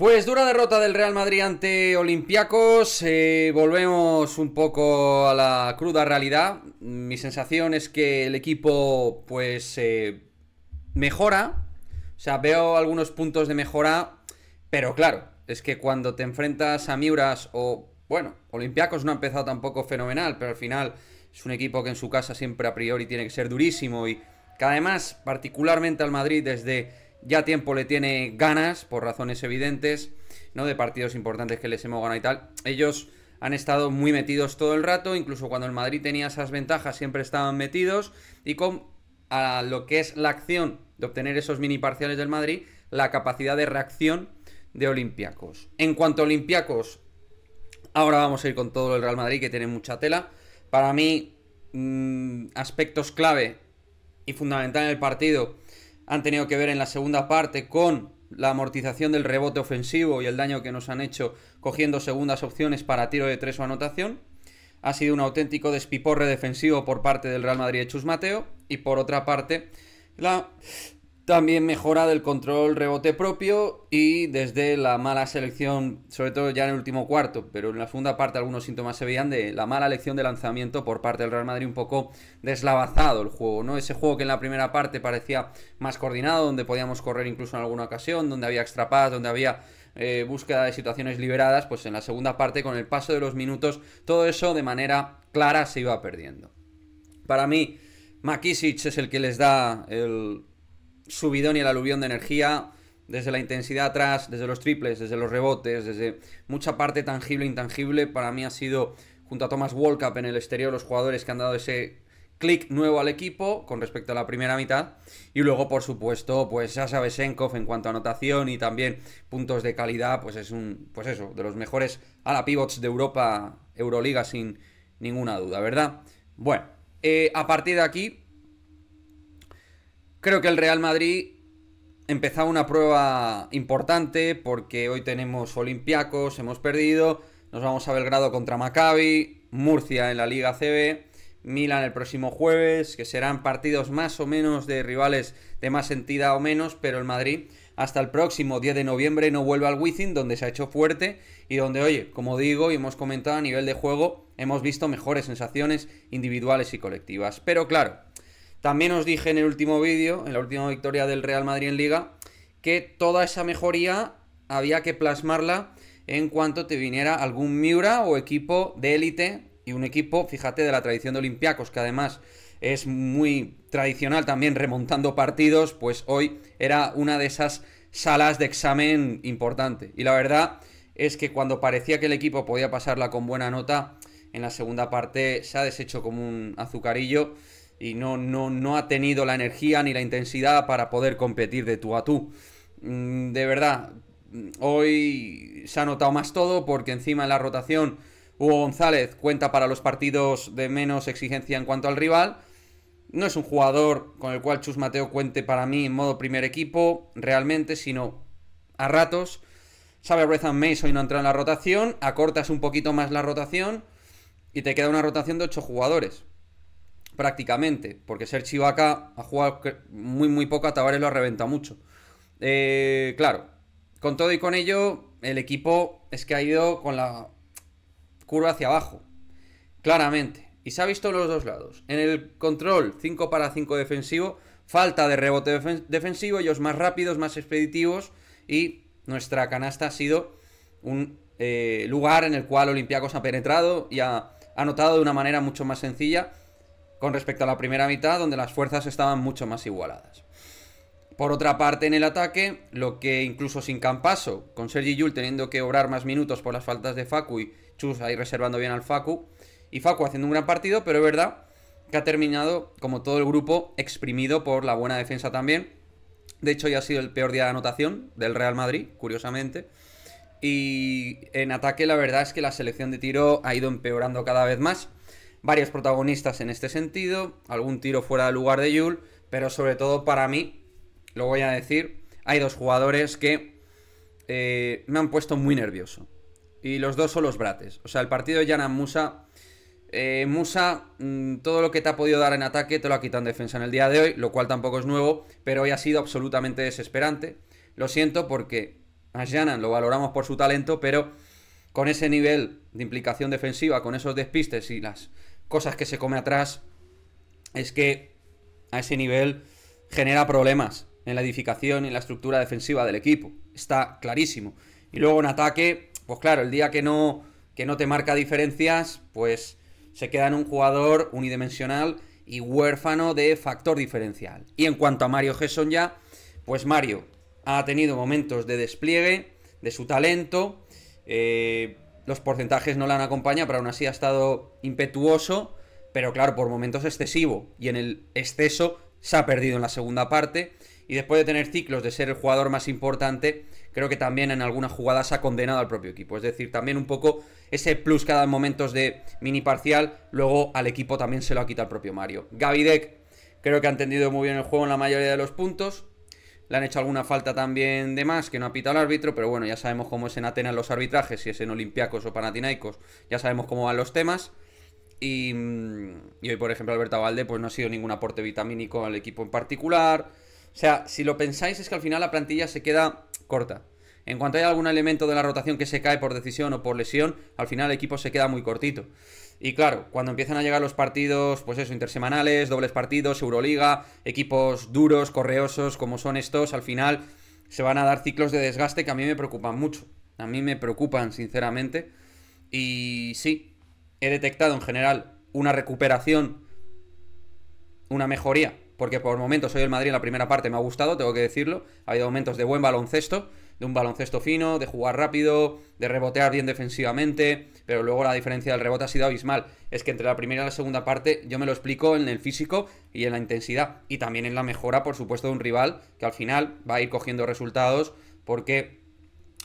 Pues dura derrota del Real Madrid ante Olympiacos. Eh, volvemos un poco a la cruda realidad. Mi sensación es que el equipo, pues, eh, mejora. O sea, veo algunos puntos de mejora. Pero claro, es que cuando te enfrentas a Miuras o, bueno, Olympiacos no ha empezado tampoco fenomenal, pero al final es un equipo que en su casa siempre a priori tiene que ser durísimo y que además, particularmente al Madrid, desde ya tiempo le tiene ganas, por razones evidentes, ¿no? De partidos importantes que les hemos ganado y tal. Ellos han estado muy metidos todo el rato, incluso cuando el Madrid tenía esas ventajas siempre estaban metidos y con a lo que es la acción de obtener esos mini parciales del Madrid, la capacidad de reacción de Olympiacos. En cuanto a Olympiacos, ahora vamos a ir con todo el Real Madrid que tiene mucha tela. Para mí, mm, aspectos clave y fundamental en el partido han tenido que ver en la segunda parte con la amortización del rebote ofensivo y el daño que nos han hecho cogiendo segundas opciones para tiro de tres o anotación. Ha sido un auténtico despiporre defensivo por parte del Real Madrid de Chus Mateo. Y por otra parte, la también mejora del control rebote propio y desde la mala selección, sobre todo ya en el último cuarto, pero en la segunda parte algunos síntomas se veían de la mala elección de lanzamiento por parte del Real Madrid, un poco deslavazado el juego, ¿no? Ese juego que en la primera parte parecía más coordinado, donde podíamos correr incluso en alguna ocasión, donde había extrapas, donde había eh, búsqueda de situaciones liberadas, pues en la segunda parte, con el paso de los minutos, todo eso de manera clara se iba perdiendo. Para mí, Makisic es el que les da el subidón y el aluvión de energía, desde la intensidad atrás, desde los triples, desde los rebotes, desde mucha parte tangible e intangible, para mí ha sido, junto a Thomas Walkup en el exterior, los jugadores que han dado ese clic nuevo al equipo con respecto a la primera mitad. Y luego, por supuesto, pues sabes Besenkov en cuanto a anotación y también puntos de calidad, pues es un, pues eso, de los mejores a la pivots de Europa, Euroliga, sin ninguna duda, ¿verdad? Bueno, eh, a partir de aquí, Creo que el Real Madrid empezaba una prueba importante porque hoy tenemos Olympiacos, hemos perdido, nos vamos a Belgrado contra Maccabi, Murcia en la Liga CB, Milan el próximo jueves, que serán partidos más o menos de rivales de más entidad o menos, pero el Madrid hasta el próximo 10 de noviembre no vuelve al Wizzing, donde se ha hecho fuerte y donde, oye, como digo y hemos comentado a nivel de juego, hemos visto mejores sensaciones individuales y colectivas. Pero claro, también os dije en el último vídeo, en la última victoria del Real Madrid en Liga, que toda esa mejoría había que plasmarla en cuanto te viniera algún Miura o equipo de élite y un equipo, fíjate, de la tradición de Olympiacos, que además es muy tradicional también remontando partidos, pues hoy era una de esas salas de examen importante. Y la verdad es que cuando parecía que el equipo podía pasarla con buena nota, en la segunda parte se ha deshecho como un azucarillo y no, no, no ha tenido la energía ni la intensidad para poder competir de tú a tú. Mm, de verdad, mm, hoy se ha notado más todo porque encima en la rotación Hugo González cuenta para los partidos de menos exigencia en cuanto al rival. No es un jugador con el cual Chus Mateo cuente para mí en modo primer equipo realmente, sino a ratos. Sabe Reza Mace hoy no entra en la rotación, acortas un poquito más la rotación y te queda una rotación de 8 jugadores prácticamente, porque ser Chivaca ha jugado muy, muy poco, a Tavares lo ha reventado mucho. Eh, claro, con todo y con ello, el equipo es que ha ido con la curva hacia abajo, claramente. Y se ha visto en los dos lados. En el control 5 para 5 defensivo, falta de rebote defensivo, ellos más rápidos, más expeditivos y nuestra canasta ha sido un eh, lugar en el cual Olympiacos ha penetrado y ha anotado de una manera mucho más sencilla con respecto a la primera mitad donde las fuerzas estaban mucho más igualadas. Por otra parte, en el ataque, lo que incluso sin Campaso, con Sergi Yul teniendo que obrar más minutos por las faltas de Facu y Chus ahí reservando bien al Facu, y Facu haciendo un gran partido, pero es verdad que ha terminado, como todo el grupo, exprimido por la buena defensa también. De hecho, ya ha sido el peor día de anotación del Real Madrid, curiosamente. Y en ataque, la verdad es que la selección de tiro ha ido empeorando cada vez más varios protagonistas en este sentido, algún tiro fuera de lugar de Yul, pero sobre todo para mí, lo voy a decir, hay dos jugadores que eh, me han puesto muy nervioso. Y los dos son los brates. O sea, el partido de Janan Musa... Eh, Musa, mm, todo lo que te ha podido dar en ataque te lo ha quitado en defensa en el día de hoy, lo cual tampoco es nuevo, pero hoy ha sido absolutamente desesperante. Lo siento porque a Janan lo valoramos por su talento, pero con ese nivel de implicación defensiva, con esos despistes y las cosas que se come atrás, es que a ese nivel genera problemas en la edificación y en la estructura defensiva del equipo. Está clarísimo. Y luego en ataque, pues claro, el día que no, que no te marca diferencias, pues se queda en un jugador unidimensional y huérfano de factor diferencial. Y en cuanto a Mario Gesson ya, pues Mario ha tenido momentos de despliegue de su talento. Eh, los porcentajes no la han acompañado, pero aún así ha estado impetuoso, pero claro, por momentos excesivo. Y en el exceso se ha perdido en la segunda parte. Y después de tener ciclos de ser el jugador más importante, creo que también en algunas jugadas ha condenado al propio equipo. Es decir, también un poco ese plus que momentos de mini parcial, luego al equipo también se lo ha quitado el propio Mario. Gavidec creo que ha entendido muy bien el juego en la mayoría de los puntos. Le han hecho alguna falta también de más que no ha pitado el árbitro, pero bueno, ya sabemos cómo es en Atenas los arbitrajes, si es en Olympiacos o panatinaicos ya sabemos cómo van los temas. Mm, y, hoy, por ejemplo, Alberto Valde, pues no ha sido ningún aporte vitamínico al equipo en particular. O sea, si lo pensáis es que al final la plantilla se queda corta. En cuanto hay algún elemento de la rotación que se cae por decisión o por lesión, al final el equipo se queda muy cortito. Y claro, cuando empiezan a llegar los partidos, pues eso, intersemanales, dobles partidos, Euroliga, equipos duros, correosos, como son estos, al final se van a dar ciclos de desgaste que a mí me preocupan mucho. A mí me preocupan, sinceramente. Y sí, he detectado en general una recuperación, una mejoría, porque por momentos soy el Madrid en la primera parte, me ha gustado, tengo que decirlo. Ha habido momentos de buen baloncesto de un baloncesto fino, de jugar rápido, de rebotear bien defensivamente, pero luego la diferencia del rebote ha sido abismal. Es que entre la primera y la segunda parte yo me lo explico en el físico y en la intensidad y también en la mejora, por supuesto, de un rival que al final va a ir cogiendo resultados porque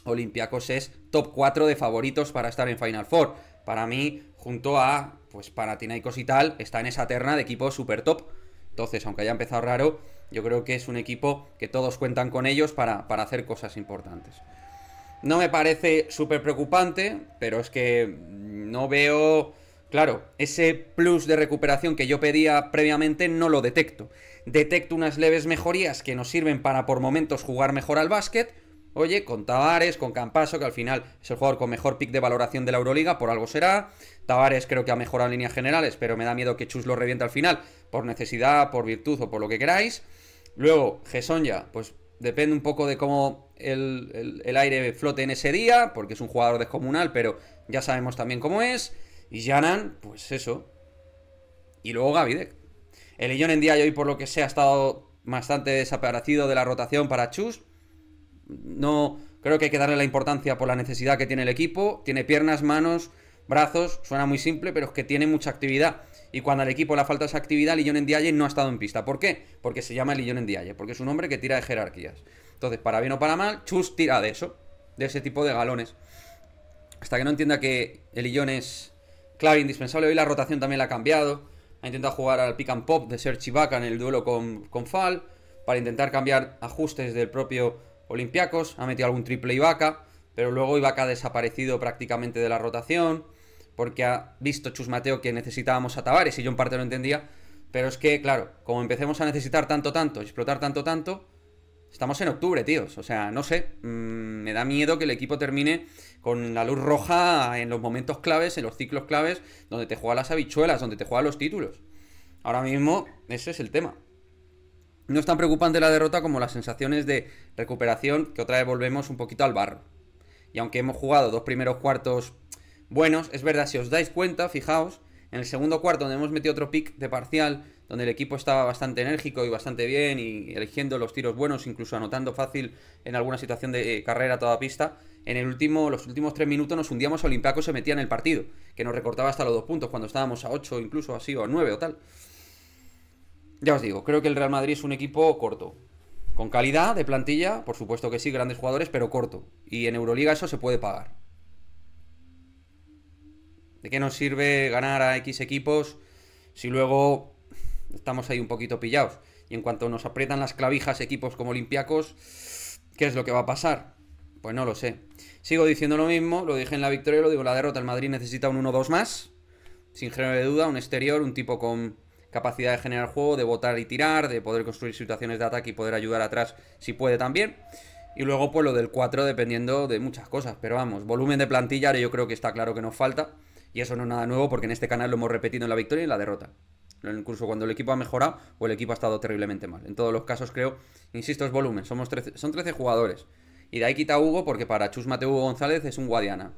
Olympiacos es top 4 de favoritos para estar en Final Four. Para mí, junto a pues Panathinaikos y tal, está en esa terna de equipo super top. Entonces, aunque haya empezado raro, yo creo que es un equipo que todos cuentan con ellos para, para hacer cosas importantes. No me parece súper preocupante, pero es que no veo, claro, ese plus de recuperación que yo pedía previamente no lo detecto. Detecto unas leves mejorías que nos sirven para por momentos jugar mejor al básquet, Oye, con Tavares, con Campaso, que al final es el jugador con mejor pick de valoración de la Euroliga, por algo será. Tavares creo que ha mejorado en líneas generales, pero me da miedo que Chus lo reviente al final, por necesidad, por virtud o por lo que queráis. Luego, Gesonja, pues depende un poco de cómo el, aire flote en ese día, porque es un jugador descomunal, pero ya sabemos también cómo es. Y Janan, pues eso. Y luego Gavidec. El Illón en día y hoy, por lo que sea, ha estado bastante desaparecido de la rotación para Chus no creo que hay que darle la importancia por la necesidad que tiene el equipo. Tiene piernas, manos, brazos, suena muy simple, pero es que tiene mucha actividad. Y cuando al equipo le falta esa actividad, en Dialle no ha estado en pista. ¿Por qué? Porque se llama Lillón Dialle. porque es un hombre que tira de jerarquías. Entonces, para bien o para mal, Chus tira de eso, de ese tipo de galones. Hasta que no entienda que el Lillón es clave e indispensable. Hoy la rotación también la ha cambiado. Ha intentado jugar al pick and pop de Ser Chivaca en el duelo con, con Fal para intentar cambiar ajustes del propio olimpiacos ha metido algún triple Ibaka, pero luego Ibaka ha desaparecido prácticamente de la rotación, porque ha visto Chus Mateo que necesitábamos a Tavares, y yo en parte lo entendía, pero es que, claro, como empecemos a necesitar tanto, tanto, explotar tanto, tanto, estamos en octubre, tíos, o sea, no sé, mm, me da miedo que el equipo termine con la luz roja en los momentos claves, en los ciclos claves, donde te juega las habichuelas, donde te juega los títulos. Ahora mismo, ese es el tema. No es tan preocupante la derrota como las sensaciones de recuperación que otra vez volvemos un poquito al barro. Y aunque hemos jugado dos primeros cuartos buenos, es verdad, si os dais cuenta, fijaos, en el segundo cuarto donde hemos metido otro pick de parcial, donde el equipo estaba bastante enérgico y bastante bien y eligiendo los tiros buenos, incluso anotando fácil en alguna situación de carrera toda pista, en el último, los últimos tres minutos nos hundíamos a Olympiacos se metía en el partido, que nos recortaba hasta los dos puntos, cuando estábamos a ocho incluso así, o a nueve o tal ya os digo, creo que el Real Madrid es un equipo corto. Con calidad de plantilla, por supuesto que sí, grandes jugadores, pero corto. Y en Euroliga eso se puede pagar. ¿De qué nos sirve ganar a X equipos si luego estamos ahí un poquito pillados? Y en cuanto nos aprietan las clavijas equipos como Olympiacos, ¿qué es lo que va a pasar? Pues no lo sé. Sigo diciendo lo mismo, lo dije en la victoria, lo digo en la derrota. El Madrid necesita un 1-2 más, sin género de duda, un exterior, un tipo con capacidad de generar juego, de botar y tirar, de poder construir situaciones de ataque y poder ayudar atrás si puede también. Y luego pues lo del 4 dependiendo de muchas cosas, pero vamos, volumen de plantilla yo creo que está claro que nos falta y eso no es nada nuevo porque en este canal lo hemos repetido en la victoria y en la derrota. Incluso cuando el equipo ha mejorado o el equipo ha estado terriblemente mal. En todos los casos creo, insisto, es volumen, somos son 13 jugadores. Y de ahí quita Hugo porque para Chus Hugo González es un Guadiana.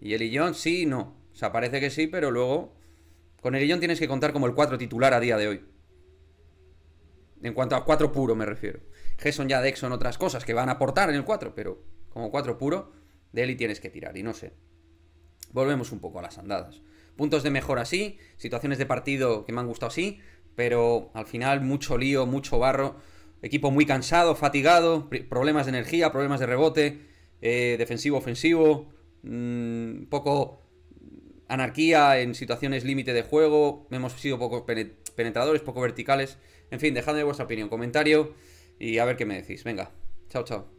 Y el John sí y no. O sea, parece que sí, pero luego con el Erillón tienes que contar como el 4 titular a día de hoy. En cuanto a 4 puro me refiero. Gerson ya son otras cosas que van a aportar en el 4, pero como 4 puro, de y tienes que tirar, y no sé. Volvemos un poco a las andadas. Puntos de mejora sí, situaciones de partido que me han gustado sí, pero al final mucho lío, mucho barro, equipo muy cansado, fatigado, problemas de energía, problemas de rebote, eh, defensivo, ofensivo, mm, poco anarquía en situaciones límite de juego, hemos sido poco penetradores, poco verticales. En fin, dejadme vuestra opinión, comentario y a ver qué me decís. Venga, chao, chao.